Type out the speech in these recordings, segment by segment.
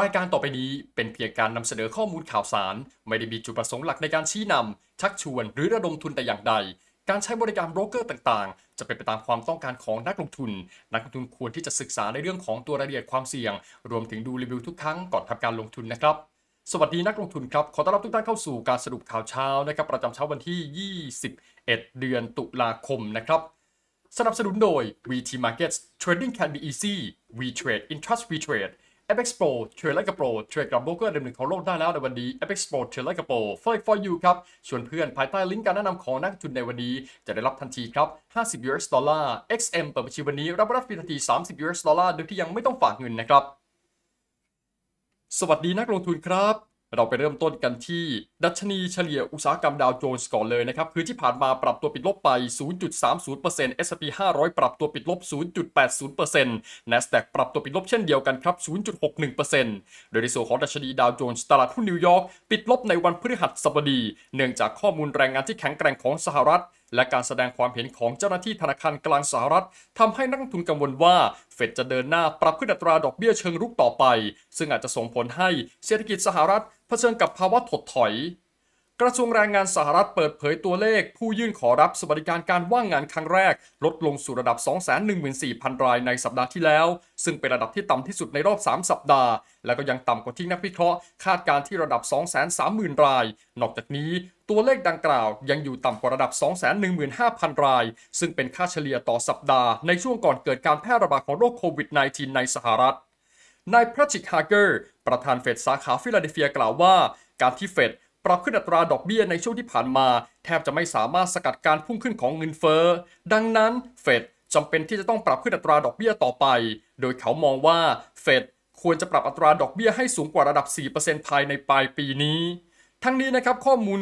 รายการต่อไปนี้เป็นเพียงการนำเสนอข้อมูลข่าวสาร ไม่ได้มีจุดประสงค์หลักในการชี้นำชักชวน หรือระดมทุนแต่อย่างใด การใช้บริการโบรกเกอร์ต่างๆ จะเป็นไปตามความต้องการของนักลงทุน นักลงทุนควรที่จะศึกษาในเรื่องของตัวรายละเอียดความเสี่ยง รวมถึงดูรีวิวทุกครั้ง ก่อนทำการลงทุนนะครับสวัสดีนักลงทุนครับขอต้อนรับทุกท่านเข้าสู่การสรุปข่าวเช้านะครับประจำเช้าวันที่ 21 เดือนตุลาคมนะครับสนับสนุนโดย VT Markets Trading can be easy We Trade i n t r u s t We Trade Apex Pro Trailer กับ Pro เทรดกับโบกเกอร์เดิมหนึ่งของโลกได้แล้วในวันนี้ Apex Pro Trailer กับ Pro Forex for you ครับชวนเพื่อนภายใต้ลิงก์การแนะนำของนักทุนในวันนี้ จะได้รับทันทีครับ 50 US ดอลลาร์ XM เปิดบัญชีวันนี้รับรับฟรีทันที 30 US ดอลลาร์โดยที่ยังไม่ต้องฝากเงินนะครับ สวัสดีนักลงทุนครับ เราไปเริ่มต้นกันที่ดัชนีเฉลี่ยอุตสาหกรรมดาวโจนส์ก่อนเลยนะครับ คือที่ผ่านมาปรับตัวปิดลบไป 0.30% S&P 500 ปรับตัวปิดลบ 0.80% NASDAQ ปรับตัวปิดลบเช่นเดียวกันครับ 0.61%โดยในส่วนของดัชนีดาวโจนส์ตลาดหุ้นนิวยอร์กปิดลบในวันพฤหัสบดี เนื่องจากข้อมูลแรงงานที่แข็งแกร่งของสหรัฐ และการแสดงความเห็นของเจ้าหน้าที่ธนาคารกลางสหรัฐ ทำให้นักทุนกังวลว่าเฟดจะเดินหน้าปรับขึ้นอัตราดอกเบี้ยเชิงรุกต่อไปซึ่งอาจจะส่งผลให้เศรษฐกิจสหรัฐผชิญกับภาวะถดถอย กระทรวงแรงงานสหรัฐเปิดเผยตัวเลข ผู้ยื่นขอรับสวัสดิการการว่างงานครั้งแรก ลดลงสู่ระดับ 214,000 รายในสัปดาห์ที่แล้ว ซึ่งเป็นระดับที่ต่ำที่สุดในรอบ 3 สัปดาห์ และก็ยังต่ำกว่าที่นักวิเคราะห์คาดการที่ระดับ 230,000 ราย นอกจากนี้ตัวเลขดังกล่าว ยังอยู่ต่ำกว่าระดับ 215,000 รายซึ่งเป็นค่าเฉลี่ยต่อสัปดาห์ในช่วงก่อนเกิดการแพร่ระบาดของโรคโควิด -19 ในสหรัฐนายแพทริกฮาร์เกอร์ประธานเฟดสาขาฟิลาเดลเฟียกล่าวว่า การที่เฟดปรับขึ้นอัตราดอกเบี้ยในช่วงที่ผ่านมา แทบจะไม่สามารถสกัดการพุ่งขึ้นของเงินเฟ้อดังนั้น เฟดจำเป็นที่จะต้องปรับขึ้นอัตราดอกเบี้ยต่อไป โดยเขามองว่า เฟดควรจะปรับอัตราดอกเบี้ยให้สูงกว่าระดับ 4%ภายในปลายปีนี้ ทั้งนี้นะครับข้อมูล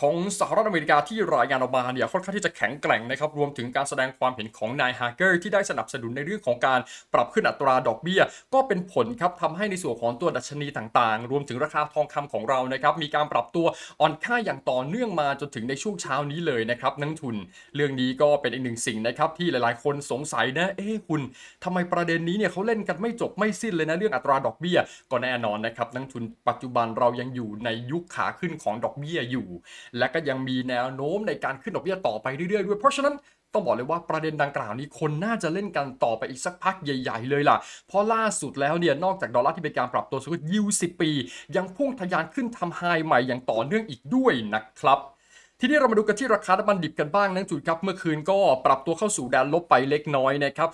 ของสหรัฐอเมริกาที่รายงานออกมาเนี่ยค่อนข้างที่จะแข็งแกร่งนะครับ รวมถึงการแสดงความเห็นของนายฮาร์เกอร์ ที่ได้สนับสนุนในเรื่องของการปรับขึ้นอัตราดอกเบี้ย ก็เป็นผลครับทำให้ในส่วนของตัวดัชนีต่างๆ รวมถึงราคาทองคำของเรานะครับ มีการปรับตัวอ่อนค่าอย่างต่อเนื่องมาจนถึงในช่วงเช้านี้เลยนะครับนักทุน เรื่องนี้ก็เป็นอีกหนึ่งสิ่งนะครับที่หลายๆ คนสงสัยนะเอ๊คุณทำไมประเด็นนี้เนี่ยเขาเล่นกันไม่จบไม่สิ้นเลยนะเรื่องอัตราดอกเบี้ยก็แน่นอนนะครับนักทุนปัจจุบันเรายังอยู่ในยุคขาขึ้นของดอกเบี้ยอยู่และก็ยังมีแนวโน้มในการขึ้นดอกเบี้ยต่อไปเรื่อยๆ ด้วยเพราะฉะนั้นต้องบอกเลยว่าประเด็นดังกล่าวนี้คนน่าจะเล่นกันต่อไปอีกสักพักใหญ่ๆ เลยล่ะ เพราะล่าสุดแล้วเนี่ยนอกจากดอลลาร์ที่เป็นการปรับตัวสูงยิวิบปี ยังพุ่งทะยานขึ้นทำไฮใหม่อย่างต่อเนื่องอีกด้วยนะครับทีนี้เรามาดูกันที่ราคาน้ำมันดิบกันบ้างนะจุดครับ เมื่อคืนก็ปรับตัวเข้าสู่แดนลบไปเล็กน้อยนะครับ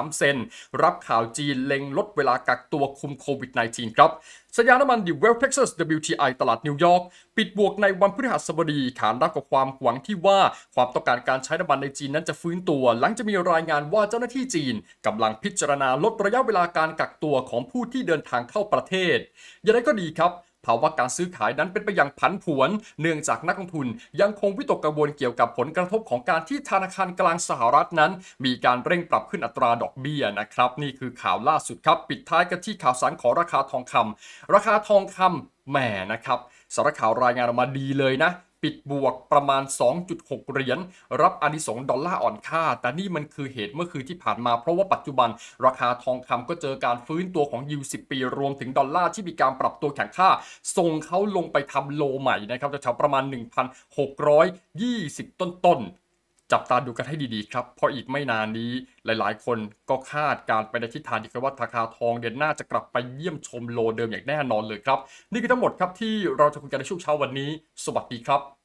43 เซนรับข่าวจีนเล็งลดเวลากักตัวคุมโควิด -19 ครับ สัญญาณน้ำมันดิบเวลเท็กซัส WTI ตลาดนิวยอร์กปิดบวกในวันพฤหัสบดี ขานรับกับความหวังที่ว่าความต้องการการใช้น้ำมันในจีนนั้นจะฟื้นตัวหลังจะมีรายงานว่าเจ้าหน้าที่จีนกำลังพิจารณาลดระยะเวลาการกักตัวของผู้ที่เดินทางเข้าประเทศ อย่างไรก็ดีครับภาวะการซื้อขายนั้นเป็นไปอย่างผันผวน เนื่องจากนักลงทุน ยังคงวิตกกังวลเกี่ยวกับผลกระทบของการที่ธนาคารกลางสหรัฐนั้น มีการเร่งปรับขึ้นอัตราดอกเบี้ยนะครับ นี่คือข่าวล่าสุดครับ ปิดท้ายกันที่ข่าวสารของราคาทองคำ ราคาทองคำแหมนะครับสารข่าวรายงานออกมาดีเลยนะปิดบวกประมาณ 2.6 เหรียญรับอนิสงดอลลาร์อ่อนค่า แต่นี่มันคือเหตุเมื่อคืนที่ผ่านมาเพราะว่าปัจจุบัน ราคาทองคำก็เจอการฟื้นตัวของยูสิปี รวมถึงดอลลาร์ที่มีการปรับตัวแข็งค่าส่งเขาลงไปทำโลใหม่นะครับจแถวประมาณ 1,620 ต้นๆจับตาดูกันให้ดีๆ ครับ เพราะอีกไม่นานนี้หลายๆ คนก็คาดการไปในทิศทางที่ว่าราคาทองเดือนหน้าจะกลับไปเยี่ยมชมโลเดิมอย่างแน่นอนเลยครับนี่คือทั้งหมดครับที่เราจะคุยกันในช่วงเช้าวันนี้ สวัสดีครับ